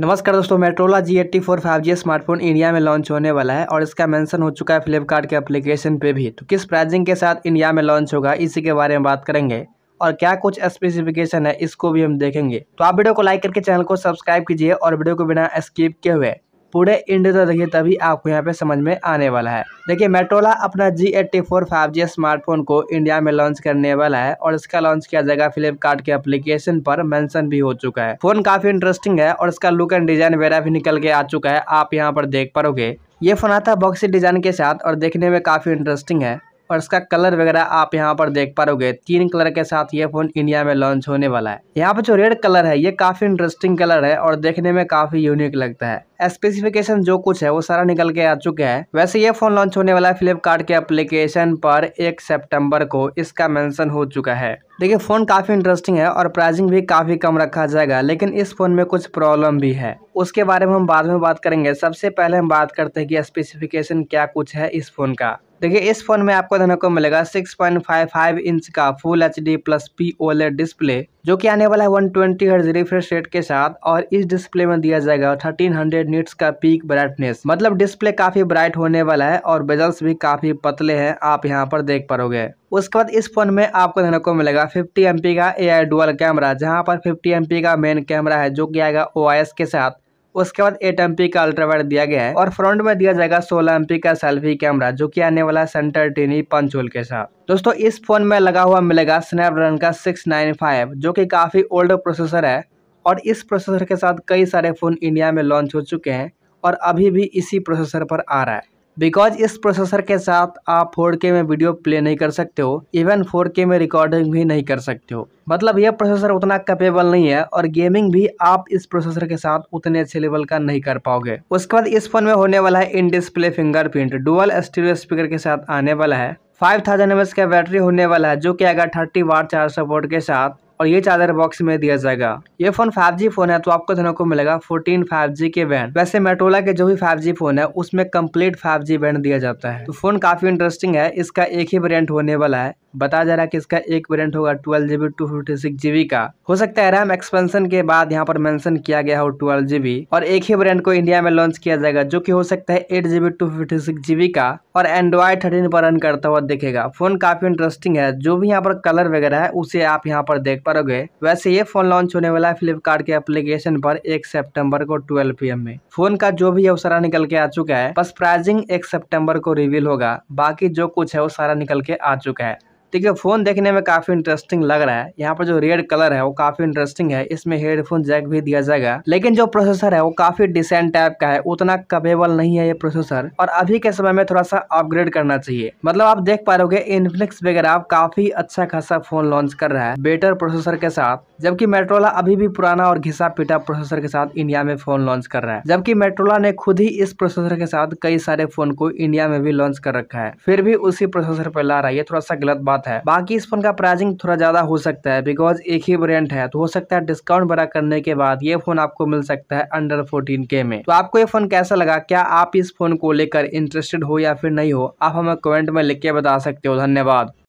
नमस्कार दोस्तों Motorola G eighty four five G smartphone India में लॉन्च होने वाला है और इसका मेंशन हो चुका है फ्लिपकार्ट के एप्लीकेशन पे भी तो किस प्राइसिंग के साथ इंडिया में लॉन्च होगा इसी के बारे में बात करेंगे और क्या कुछ स्पेसिफिकेशन है इसको भी हम देखेंगे तो आप वीडियो को लाइक करके चैनल को सब्सक्राइब कीजिए और वीडियो को बिना स्किप किए हुए पूरे इंडिया तक देखिए तभी आपको यहाँ पे समझ में आने वाला है देखिए मेट्रोला अपना G eighty four five G smartphone को इंडिया में लॉन्च करने वाला है और इसका लॉन्च किया जाएगा फ्लिपकार्ट के एप्लीकेशन पर मेंशन भी हो चुका है फोन काफी इंटरेस्टिंग है और इसका लुक एंड डिजाइन वगैरह भी निकल के आ चुका है आप यहाँ पर देख पाओगे ये फोन आता बॉक्सी डिजाइन के साथ और देखने में काफी इंटरेस्टिंग है और इसका कलर वगैरह आप यहाँ पर देख पाओगे तीन कलर के साथ ये फोन इंडिया में लॉन्च होने वाला है यहाँ पर जो रेड कलर है ये काफी इंटरेस्टिंग कलर है और देखने में काफी यूनिक लगता है स्पेसिफिकेशन जो कुछ है वो सारा निकल के आ चुके है वैसे ये फोन लॉन्च होने वाला है फ्लिपकार्ट के एप्लीकेशन पर एक सितंबर को इसका मेंशन हो चुका है देखिए फोन काफी इंटरेस्टिंग है और प्राइसिंग भी काफी कम रखा जाएगा लेकिन इस फोन में कुछ प्रॉब्लम भी है उसके बारे में हम बाद में बात करेंगे सबसे पहले हम बात करते हैं कि स्पेसिफिकेशन क्या कुछ है इस फोन का देखिए इस फ़ोन में आपको देखने को मिलेगा 6.55 इंच का full H D plus P OLED display जो कि आने वाला है 120 ट्वेंटी हर्ज रिफ्रेश रेट के साथ और इस डिस्प्ले में दिया जाएगा 1300 हंड्रेड नीट्स का पीक ब्राइटनेस मतलब डिस्प्ले काफी ब्राइट होने वाला है और बेजल्स भी काफी पतले हैं आप यहाँ पर देख पाओगे उसके बाद इस फोन में आपको देखने को मिलेगा 50 एम का ए आई डुअल कैमरा जहाँ पर 50 एम का मेन कैमरा है जो कि आएगा ओ के साथ उसके बाद एट एम का अल्ट्रावाइट दिया गया है और फ्रंट में दिया जाएगा सोलह एम का सेल्फी कैमरा जो कि आने वाला सेंटर टीनी पंचोल के साथ दोस्तों इस फोन में लगा हुआ मिलेगा स्नैपड्रैगन का 695 जो कि काफ़ी ओल्ड प्रोसेसर है और इस प्रोसेसर के साथ कई सारे फ़ोन इंडिया में लॉन्च हो चुके हैं और अभी भी इसी प्रोसेसर पर आ रहा है बिकॉज इस प्रोसेसर के साथ आप के में वीडियो प्ले नहीं कर सकते हो इवन के में रिकॉर्डिंग भी नहीं कर सकते हो मतलब यह प्रोसेसर उतना कैपेबल नहीं है और गेमिंग भी आप इस प्रोसेसर के साथ उतने अच्छे लेवल का नहीं कर पाओगे उसके बाद इस फोन में होने वाला है in display fingerprint dual stereo speaker के साथ आने वाला है 5000 थाउजेंड का बैटरी होने वाला है जो कि आएगा 30 वाट चार्ज सपोर्ट के साथ और ये चार्जर बॉक्स में दिया जाएगा ये फोन फाइव फोन है तो आपको देखने को मिलेगा फोर्टीन फाइव के बैंड वैसे मेटोला के जो भी फाइव फोन है उसमें कम्प्लीट फाइव बैंड दिया जाता है तो फोन काफी इंटरेस्टिंग है इसका एक ही वेरियंट होने वाला है बताया जा रहा है कि इसका एक वेरिएंट होगा twelve G B two fifty six G B का हो सकता है रैम एक्सपेंशन के बाद यहाँ पर मेंशन किया गया हो ट्वेल्व जी बी और एक ही वेरिएंट को इंडिया में लॉन्च किया जाएगा जो कि हो सकता है eight G B two fifty six G B का और एंड्रॉयड थर्टीन पर रन करता हुआ देखेगा फोन काफी इंटरेस्टिंग है जो भी यहाँ पर कलर वगैरह है उसे आप यहाँ पर देख पाओगे वैसे ये फोन लॉन्च होने वाला है फ्लिपकार्ट के एप्लीकेशन पर एक सेप्टेम्बर को ट्वेल्व पी में फोन का जो भी है सारा निकल के आ चुका है बस प्राइजिंग एक सेप्टेम्बर को रिवील होगा बाकी जो कुछ है वो सारा निकल के आ चुका है देखिए फ़ोन देखने में काफ़ी इंटरेस्टिंग लग रहा है यहाँ पर जो रेड कलर है वो काफ़ी इंटरेस्टिंग है इसमें हेडफोन जैक भी दिया जाएगा लेकिन जो प्रोसेसर है वो काफ़ी डिसेंट टाइप का है उतना कपेबल नहीं है ये प्रोसेसर और अभी के समय में थोड़ा सा अपग्रेड करना चाहिए मतलब आप देख पा रहे इनफ्लिक्स वगैरह काफ़ी अच्छा खासा फ़ोन लॉन्च कर रहा है बेटर प्रोसेसर के साथ जबकि मेट्रोला अभी भी पुराना और घिसा पिटा प्रोसेसर के साथ इंडिया में फ़ोन लॉन्च कर रहा है जबकि मेट्रोला ने खुद ही इस प्रोसेसर के साथ कई सारे फ़ोन को इंडिया में भी लॉन्च कर रखा है फिर भी उसी प्रोसेसर पर ला रहा है ये थोड़ा सा गलत बात बात है बाकी इस फोन का प्राइसिंग थोड़ा ज़्यादा हो सकता है बिकॉज एक ही ब्रांड है तो हो सकता है डिस्काउंट बड़ा करने के बाद ये फोन आपको मिल सकता है अंडर फोर्टीन के में तो आपको ये फोन कैसा लगा क्या आप इस फोन को लेकर इंटरेस्टेड हो या फिर नहीं हो आप हमें कमेंट में लिख के बता सकते हो धन्यवाद